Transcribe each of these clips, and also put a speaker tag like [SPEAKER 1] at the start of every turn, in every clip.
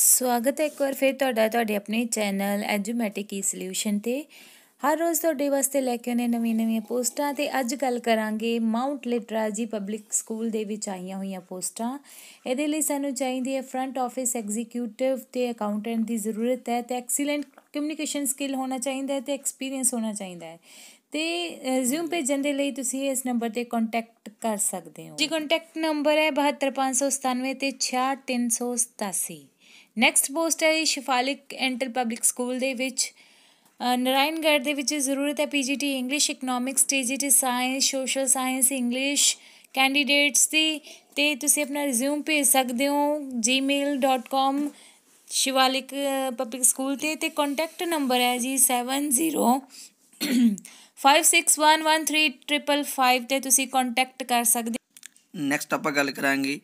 [SPEAKER 1] ਸਵਾਗਤ ਹੈ ਇੱਕ ਵਾਰ ਫਿਰ ਤੁਹਾਡਾ ਤੁਹਾਡੇ ਆਪਣੇ ਚੈਨਲ ਐਜੂਮੈਟਿਕ ਈ ਸੋਲੂਸ਼ਨ ਤੇ ਹਰ ਰੋਜ਼ ਤੁਹਾਡੇ ਵਾਸਤੇ ਲੈ ਕੇ ਆਨੇ ਨਵੀਆਂ-ਨਵੀਆਂ ਪੋਸਟਾਂ ਤੇ ਅੱਜ ਗੱਲ ਕਰਾਂਗੇ ਮਾਉਂਟ ਲਿਟਰਾਜੀ ਪਬਲਿਕ ਸਕੂਲ ਦੇ ਵਿੱਚ ਆਈਆਂ ਹੋਈਆਂ ਪੋਸਟਾਂ ਇਹਦੇ ਲਈ ਸਾਨੂੰ ਚਾਹੀਦੀ ਹੈ ਫਰੰਟ ਆਫਿਸ ਐਗਜ਼ੀਕਿਊਟਿਵ ਤੇ ਅਕਾਊਂਟੈਂਟ ਦੀ ਜ਼ਰੂਰਤ ਹੈ ਤੇ ਐਕਸੀਲੈਂਟ ਕਮਿਊਨੀਕੇਸ਼ਨ ਸਕਿੱਲ ਹੋਣਾ ਚਾਹੀਦਾ ਹੈ ਤੇ ਐਕਸਪੀਰੀਅੰਸ ਹੋਣਾ ਚਾਹੀਦਾ ਹੈ ਤੇ ਰਿਜ਼ਿਊਮ ਭੇਜਣ ਦੇ ਲਈ ਤੁਸੀਂ ਇਸ ਨੰਬਰ ਤੇ ਕੰਟੈਕਟ ਕਰ ਸਕਦੇ ਹੋ ਜੀ ਕੰਟੈਕਟ ਨੰਬਰ ਹੈ 72597 ਤੇ 66387 ਨੈਕਸਟ ਪੋਸਟ ਹੈ ਸ਼ਿਫਾਲਿਕ ਐਂਟਲ ਪਬਲਿਕ ਸਕੂਲ ਦੇ ਵਿੱਚ ਨਰਾਇਣਗੜ੍ਹ ਦੇ ਵਿੱਚ ਜ਼ਰੂਰਤ ਹੈ PGT English economics TGT science social science English candidates ਦੀ ਤੇ ਤੁਸੀਂ ਆਪਣਾ ਰਿਜ਼ਿਊਮ ਭੇਜ ਸਕਦੇ ਹੋ gmail.com ਸ਼ਿਵਾਲਿਕ ਪਬਲਿਕ ਸਕੂਲ ਤੇ ਤੇ ਕੰਟੈਕਟ ਨੰਬਰ ਹੈ ਜੀ 70 56113555 ਤੇ ਤੁਸੀਂ ਕੰਟੈਕਟ ਕਰ
[SPEAKER 2] ਸਕਦੇ ਨੈਕਸਟ ਆਪਾਂ ਗੱਲ ਕਰਾਂਗੇ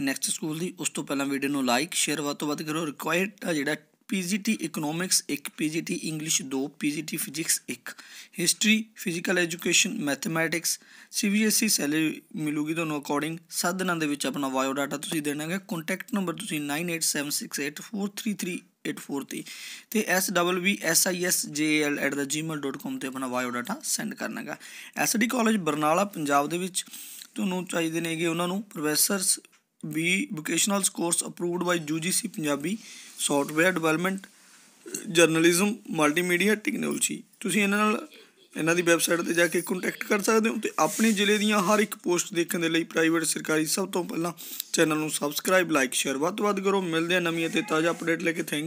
[SPEAKER 2] ਨੈਕਸਟ ਸਕੂਲ ਦੀ ਉਸ ਤੋਂ ਪਹਿਲਾਂ ਵੀਡੀਓ ਨੂੰ ਲਾਈਕ ਸ਼ੇਅਰ ਵੱਧ ਤੋਂ ਵੱਧ ਕਰੋ ਰਿਕੁਆਇਰਡ ਜਿਹੜਾ PGT economics 1 PGT English 2 PGT physics 1 history physical education mathematics CBSE salary ਮਿਲੂਗੀ ਤੁਹਾਨੂੰ ਅਕੋਰਡਿੰਗ 7 ਦੇ ਵਿੱਚ ਆਪਣਾ ਬਾਇਓ ਡਾਟਾ ਤੁਸੀਂ ਦੇਣਾਗੇ ਕੰਟੈਕਟ ਨੰਬਰ ਤੁਸੀਂ 9876684338 ਤੇ ਤੇ swbsisjl@gmail.com e ਤੇ ਆਪਣਾ ਬਾਇਓ ਡਾਟਾ ਸੈਂਡ ਕਰਨਾਗਾ ਐਸਡੀ ਕਾਲਜ ਬਰਨਾਲਾ ਪੰਜਾਬ ਦੇ ਵਿੱਚ ਤੁਹਾਨੂੰ ਚਾਹੀਦੇ ਨੇਗੇ ਉਹਨਾਂ ਨੂੰ ਪ੍ਰੋਫੈਸਰਸ ਵੀ vocational course approved by UGC Punjabi software development journalism multimedia technology ਤੁਸੀਂ ਇਹਨਾਂ ਨਾਲ ਇਹਨਾਂ ਦੀ ਵੈਬਸਾਈਟ ਤੇ ਜਾ ਕੇ ਕੰਟੈਕਟ ਕਰ ਸਕਦੇ ਹੋ ਤੇ ਆਪਣੇ ਜ਼ਿਲ੍ਹੇ ਦੀਆਂ ਹਰ ਇੱਕ ਪੋਸਟ ਦੇਖਣ ਦੇ ਲਈ ਪ੍ਰਾਈਵੇਟ ਸਰਕਾਰੀ ਸਭ ਤੋਂ ਪਹਿਲਾਂ ਚੈਨਲ ਨੂੰ ਸਬਸਕ੍ਰਾਈਬ ਲਾਈਕ ਸ਼ੇਅਰ ਵੱਧ ਤੋਂ ਵੱਧ ਕਰੋ ਮਿਲਦੇ ਆ ਨਵੀਆਂ ਤੇ ਤਾਜ਼ਾ ਅਪਡੇਟ ਲੈ ਕੇ ਥੈਂਕ